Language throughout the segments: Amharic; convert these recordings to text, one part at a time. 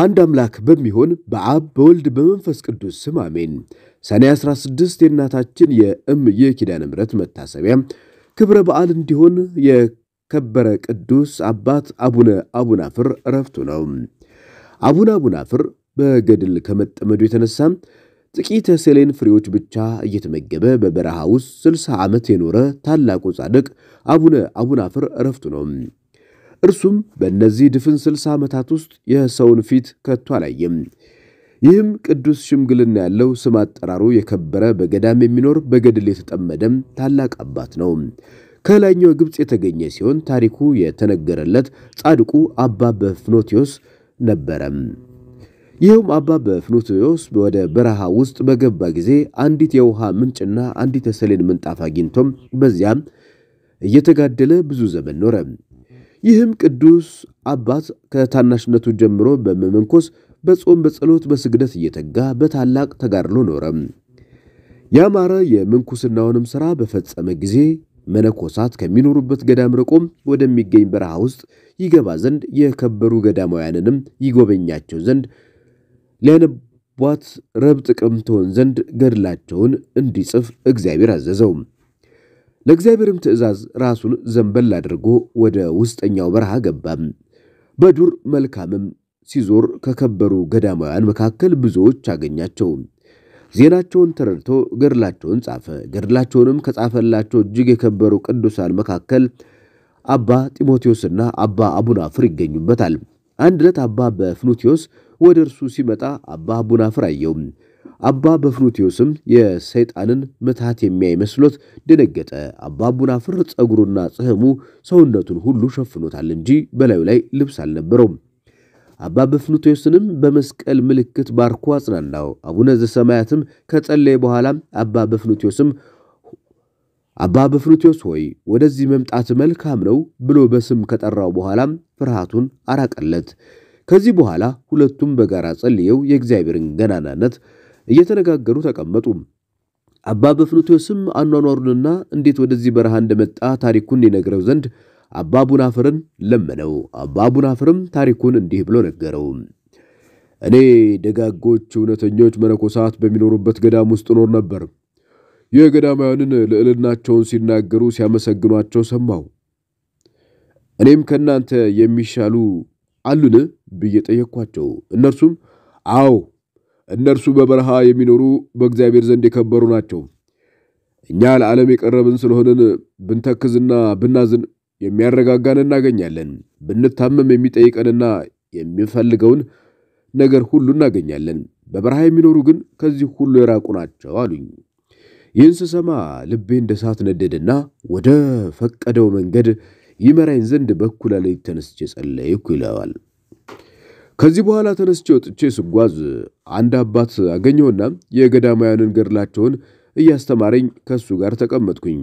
አንድ አምላክ በሚሆን በአብ በወልድ በመንፈስ ቅዱስ ስም አሜን። ሰኔ 16 የእናታችን የእምዬ ኪዳነ ምሕረት መታሰቢያ ክብረ በዓል እንዲሆን የከበረ ቅዱስ አባት አቡነ አቡናፍር እረፍቱ ነው። አቡነ አቡናፍር በገድል ከመጠመዱ የተነሳ ጥቂት የሴሌን ፍሬዎች ብቻ እየተመገበ በበረሃ ውስጥ 60 ዓመት የኖረ ታላቁ ጻድቅ አቡነ አቡናፍር እረፍቱ ነው። እርሱም በእነዚህ ድፍን 60 ዓመታት ውስጥ የሰውን ፊት ከቶ አላየም። ይህም ቅዱስ ሽምግልና ያለው ስም አጠራሩ የከበረ በገዳም የሚኖር በገድል የተጠመደም ታላቅ አባት ነው። ከላይኛው ግብፅ የተገኘ ሲሆን ታሪኩ የተነገረለት ጻድቁ አባ በፍኖቴዎስ ነበረ። ይህም አባ በፍኖቴዎስ ወደ በረሃ ውስጥ በገባ ጊዜ አንዲት የውሃ ምንጭና አንዲት የሰሌን ምንጣፍ አግኝቶም በዚያም እየተጋደለ ብዙ ዘመን ኖረ። ይህም ቅዱስ አባት ከታናሽነቱ ጀምሮ በመመንኮስ በጾም በጸሎት በስግደት እየተጋ በታላቅ ተጋድሎ ኖረ። ያማረ የምንኩስናውንም ሥራ በፈጸመ ጊዜ መነኮሳት ከሚኖሩበት ገዳም ርቆም ወደሚገኝ በረሃ ውስጥ ይገባ ዘንድ የከበሩ ገዳማውያንንም ይጎበኛቸው ዘንድ ሊያነቧት ረብ ጥቅም ትሆን ዘንድ ገድላቸውን እንዲጽፍ እግዚአብሔር አዘዘው። ለእግዚአብሔርም ትእዛዝ ራሱን ዘንበል አድርጎ ወደ ውስጠኛው በረሃ ገባም። በዱር መልካምም ሲዞር ከከበሩ ገዳማውያን መካከል ብዙዎች አገኛቸው። ዜናቸውን ተረድቶ ገድላቸውን ጻፈ። ገድላቸውንም ከጻፈላቸው እጅግ የከበሩ ቅዱሳን መካከል አባ ጢሞቴዎስና አባ አቡናፍር ይገኙበታል። አንድ ዕለት አባ በፍኑቴዎስ ወደ እርሱ ሲመጣ አባ አቡናፍር አየው። አባ በፍኑትዮስም የሰይጣንን ምታት የሚያይመስሎት ደነገጠ። አባ ቡናፍር ጸጉሩና ጽህሙ ሰውነቱን ሁሉ ሸፍኖታል እንጂ በላዩ ላይ ልብስ አልነበረውም። አባ በፍኑትዮስንም በመስቀል ምልክት ባርኮ አጽናናው። አቡነ ዘሰማያትም ከጸለየ በኋላ አባ በፍኑትዮስም አባ ሆይ ወደዚህ መምጣት መልካም ነው ብሎ በስም ከጠራው በኋላ ፍርሃቱን አራቀለት። ከዚህ በኋላ ሁለቱም በጋራ ጸልየው የእግዚአብሔርን ገናናነት እየተነጋገሩ ተቀመጡ። አባ በፍኑትዮስም አኗኗሩንና እንዴት ወደዚህ በረሃ እንደመጣ ታሪኩን ይነግረው ዘንድ አባ ቡናፍርን ለመነው። አባ ቡናፍርም ታሪኩን እንዲህ ብሎ ነገረው። እኔ ደጋጎች እውነተኞች መነኮሳት በሚኖሩበት ገዳም ውስጥ ኖር ነበር። የገዳማውያንን ልዕልናቸውን ሲናገሩ ሲያመሰግኗቸው ሰማሁ። እኔም ከእናንተ የሚሻሉ አሉን ብዬ ጠየቅኳቸው። እነርሱም አዎ እነርሱ በበረሃ የሚኖሩ በእግዚአብሔር ዘንድ የከበሩ ናቸው። እኛ ለዓለም የቀረብን ስለሆንን ብንተክዝና ብናዝን የሚያረጋጋን እናገኛለን። ብንታመም የሚጠይቀንና የሚፈልገውን ነገር ሁሉ እናገኛለን። በበረሃ የሚኖሩ ግን ከዚህ ሁሉ የራቁ ናቸው አሉኝ። ይህን ስሰማ ልቤ እንደ እሳት ነደድና ወደ ፈቀደው መንገድ ይመራኝ ዘንድ በኩለ ሌሊት ተነስቼ ጸለይኩ ይለዋል። ከዚህ በኋላ ተነስቼ ወጥቼ ስጓዝ አንድ አባት አገኘውና የገዳማውያንን ገድላቸውን እያስተማረኝ ከእሱ ጋር ተቀመጥኩኝ።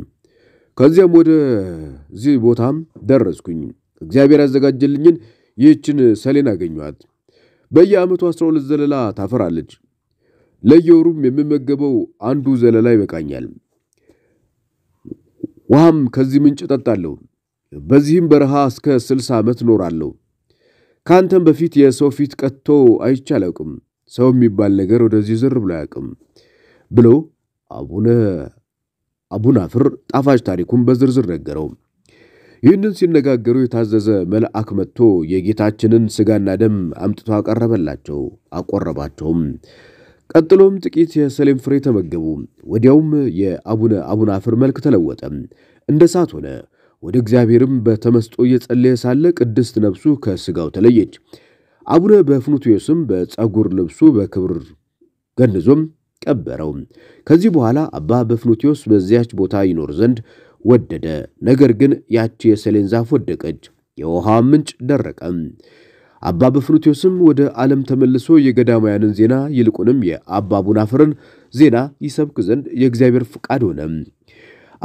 ከዚያም ወደዚህ ቦታም ደረስኩኝ። እግዚአብሔር ያዘጋጀልኝን ይህችን ሰሌን አገኘኋት። በየዓመቱ አስራ ሁለት ዘለላ ታፈራለች። ለየወሩም የምመገበው አንዱ ዘለላ ይበቃኛል። ውሃም ከዚህ ምንጭ እጠጣለሁ። በዚህም በረሃ እስከ ስልሳ ዓመት እኖራለሁ። ከአንተም በፊት የሰው ፊት ቀጥቶ አይቼ አላውቅም፣ ሰው የሚባል ነገር ወደዚህ ዝር ብሎ አያውቅም ብሎ አቡነ አቡናፍር ጣፋጭ ታሪኩን በዝርዝር ነገረው። ይህንን ሲነጋገሩ የታዘዘ መልአክ መጥቶ የጌታችንን ሥጋና ደም አምጥቶ አቀረበላቸው አቆረባቸውም። ቀጥሎም ጥቂት የሰሌም ፍሬ ተመገቡ። ወዲያውም የአቡነ አቡናፍር መልክ ተለወጠ፣ እንደ እሳት ሆነ። ወደ እግዚአብሔርም በተመስጦ እየጸለየ ሳለ ቅድስት ነፍሱ ከሥጋው ተለየች። አቡነ በፍኑትዮስም በፀጉር ልብሱ በክብር ገንዞም ቀበረው። ከዚህ በኋላ አባ በፍኑትዮስ በዚያች ቦታ ይኖር ዘንድ ወደደ። ነገር ግን ያቺ የሰሌን ዛፍ ወደቀች፣ የውሃ ምንጭ ደረቀ። አባ በፍኑትዮስም ወደ ዓለም ተመልሶ የገዳማያንን ዜና ይልቁንም የአባ ቡናፍርን ዜና ይሰብክ ዘንድ የእግዚአብሔር ፍቃድ ሆነ።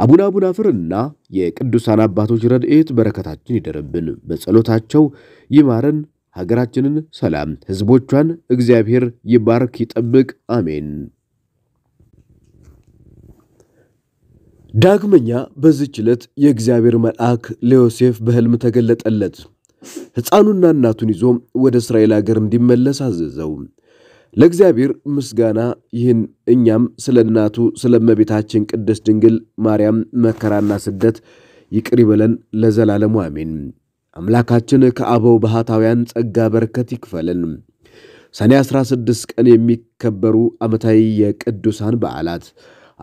አቡነ አቡናፍርና የቅዱሳን አባቶች ረድኤት በረከታችን ይደረብን፣ በጸሎታቸው ይማረን። ሀገራችንን ሰላም፣ ህዝቦቿን እግዚአብሔር ይባርክ ይጠብቅ። አሜን። ዳግመኛ በዚች ዕለት የእግዚአብሔር መልአክ ለዮሴፍ በሕልም ተገለጠለት። ሕፃኑና እናቱን ይዞ ወደ እስራኤል አገር እንዲመለስ አዘዘው። ለእግዚአብሔር ምስጋና ይህን እኛም ስለ እናቱ ስለ እመቤታችን ቅድስት ድንግል ማርያም መከራና ስደት ይቅር ይበለን ለዘላለሙ አሜን። አምላካችን ከአበው ባህታውያን ጸጋ በረከት ይክፈልን። ሰኔ 16 ቀን የሚከበሩ ዓመታዊ የቅዱሳን በዓላት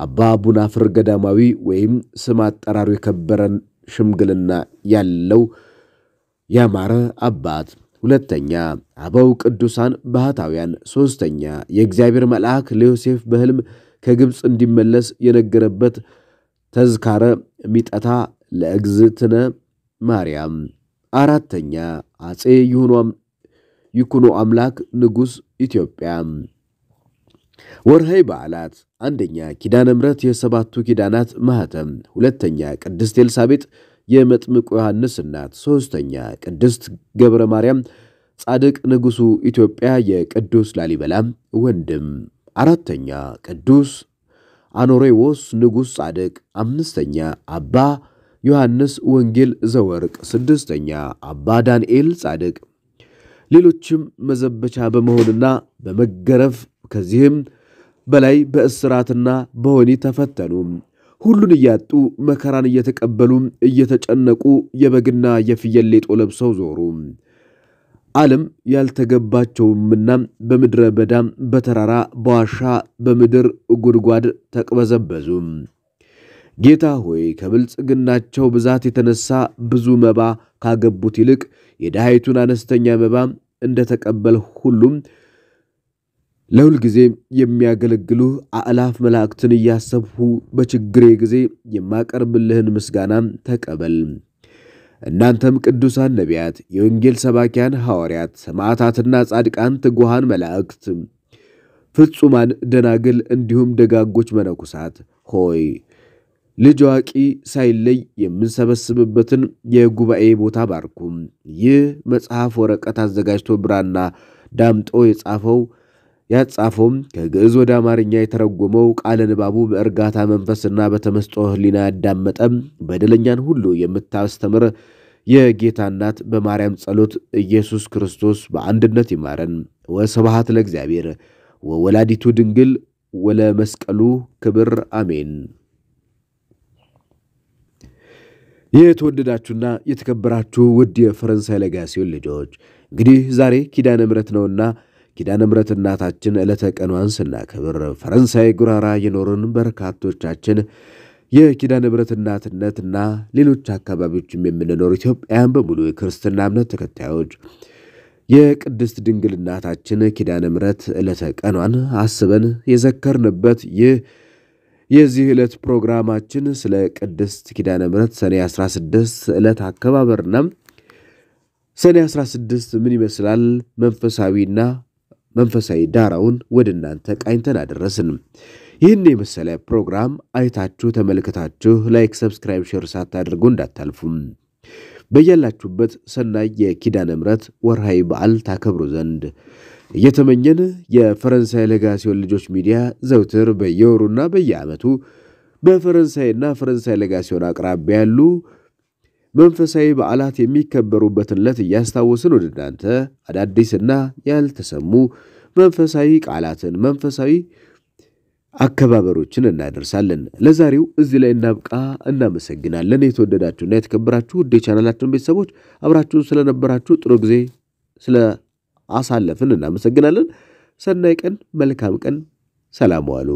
አባ ቡናፍር ገዳማዊ ወይም ስም አጠራሩ የከበረን ሽምግልና ያለው ያማረ አባት ሁለተኛ አበው ቅዱሳን ባህታውያን፣ ሦስተኛ የእግዚአብሔር መልአክ ለዮሴፍ በሕልም ከግብፅ እንዲመለስ የነገረበት ተዝካረ ሚጠታ ለእግዝእትነ ማርያም፣ አራተኛ አጼ ይኩኖ አምላክ ንጉሥ ኢትዮጵያ። ወርሃዊ በዓላት፣ አንደኛ ኪዳነ ምሕረት የሰባቱ ኪዳናት ማኅተም፣ ሁለተኛ ቅድስት ኤልሳቤጥ የመጥምቁ ዮሐንስ እናት፣ ሦስተኛ ቅድስት ገብረ ማርያም ጻድቅ ንጉሡ ኢትዮጵያ የቅዱስ ላሊበላ ወንድም፣ አራተኛ ቅዱስ አኖሬዎስ ንጉሥ ጻድቅ፣ አምስተኛ አባ ዮሐንስ ወንጌል ዘወርቅ፣ ስድስተኛ አባ ዳንኤል ጻድቅ። ሌሎችም መዘበቻ በመሆንና በመገረፍ ከዚህም በላይ በእስራትና በሆኒ ተፈተኑ። ሁሉን እያጡ መከራን እየተቀበሉ እየተጨነቁ የበግና የፍየል ሌጦ ለብሰው ዞሩ። ዓለም ያልተገባቸውምና በምድረ በዳ በተራራ በዋሻ በምድር ጉድጓድ ተቅበዘበዙ። ጌታ ሆይ ከብልጽግናቸው ብዛት የተነሳ ብዙ መባ ካገቡት ይልቅ የድሃይቱን አነስተኛ መባ እንደ ሁሉም ለሁል ጊዜ የሚያገለግሉ አእላፍ መላእክትን እያሰብሁ በችግሬ ጊዜ የማቀርብልህን ምስጋና ተቀበል። እናንተም ቅዱሳን ነቢያት፣ የወንጌል ሰባኪያን ሐዋርያት፣ ሰማዕታትና ጻድቃን፣ ትጉሃን መላእክት፣ ፍጹማን ደናግል፣ እንዲሁም ደጋጎች መነኮሳት ሆይ ልጅ አዋቂ ሳይለይ የምንሰበስብበትን የጉባኤ ቦታ ባርኩም። ይህ መጽሐፍ ወረቀት አዘጋጅቶ ብራና ዳምጦ የጻፈው ያጻፈውም ከግዕዝ ወደ አማርኛ የተረጎመው ቃለ ንባቡ በእርጋታ መንፈስና በተመስጦ ሕሊና ያዳመጠም በደለኛን ሁሉ የምታስተምር የጌታ እናት በማርያም ጸሎት ኢየሱስ ክርስቶስ በአንድነት ይማረን። ወስብሐት ለእግዚአብሔር ወወላዲቱ ድንግል ወለመስቀሉ ክብር አሜን። የተወደዳችሁና የተከበራችሁ ውድ የፈረንሳይ ለጋሲዮን ልጆች እንግዲህ ዛሬ ኪዳነ ምሕረት ነውና ኪዳነ ምሕረት እናታችን ዕለተ ቀኗን ስናከብር ፈረንሳይ ጉራራ የኖርን በርካቶቻችን የኪዳነ ምሕረት እናትነትና ሌሎች አካባቢዎችም የምንኖር ኢትዮጵያውያን በሙሉ የክርስትና እምነት ተከታዮች የቅድስት ድንግል እናታችን ኪዳነ ምሕረት ዕለተ ቀኗን አስበን የዘከርንበት ይህ የዚህ ዕለት ፕሮግራማችን ስለ ቅድስት ኪዳነ ምሕረት ሰኔ 16 ዕለት አከባበርና ሰኔ 16 ምን ይመስላል መንፈሳዊና መንፈሳዊ ዳራውን ወደ እናንተ ቃኝተን አደረስን። ይህን የመሰለ ፕሮግራም አይታችሁ ተመልክታችሁ ላይክ፣ ሰብስክራይብ፣ ሼር ሳታደርጉ እንዳታልፉም በያላችሁበት ሰናይ የኪዳነ ምሕረት ወርሃዊ በዓል ታከብሩ ዘንድ እየተመኘን የፈረንሳይ ለጋሲዮን ልጆች ሚዲያ ዘውትር በየወሩና በየዓመቱ በፈረንሳይና ፈረንሳይ ለጋሲዮን አቅራቢያ ያሉ መንፈሳዊ በዓላት የሚከበሩበትን ዕለት እያስታወስን ወደ እናንተ አዳዲስና ያልተሰሙ መንፈሳዊ ቃላትን፣ መንፈሳዊ አከባበሮችን እናደርሳለን። ለዛሬው እዚህ ላይ እናብቃ። እናመሰግናለን። የተወደዳችሁና የተከበራችሁ ውድ የቻናላችን ቤተሰቦች አብራችሁን ስለነበራችሁ ጥሩ ጊዜ ስለ አሳለፍን እናመሰግናለን። ሰናይ ቀን፣ መልካም ቀን፣ ሰላም ዋሉ።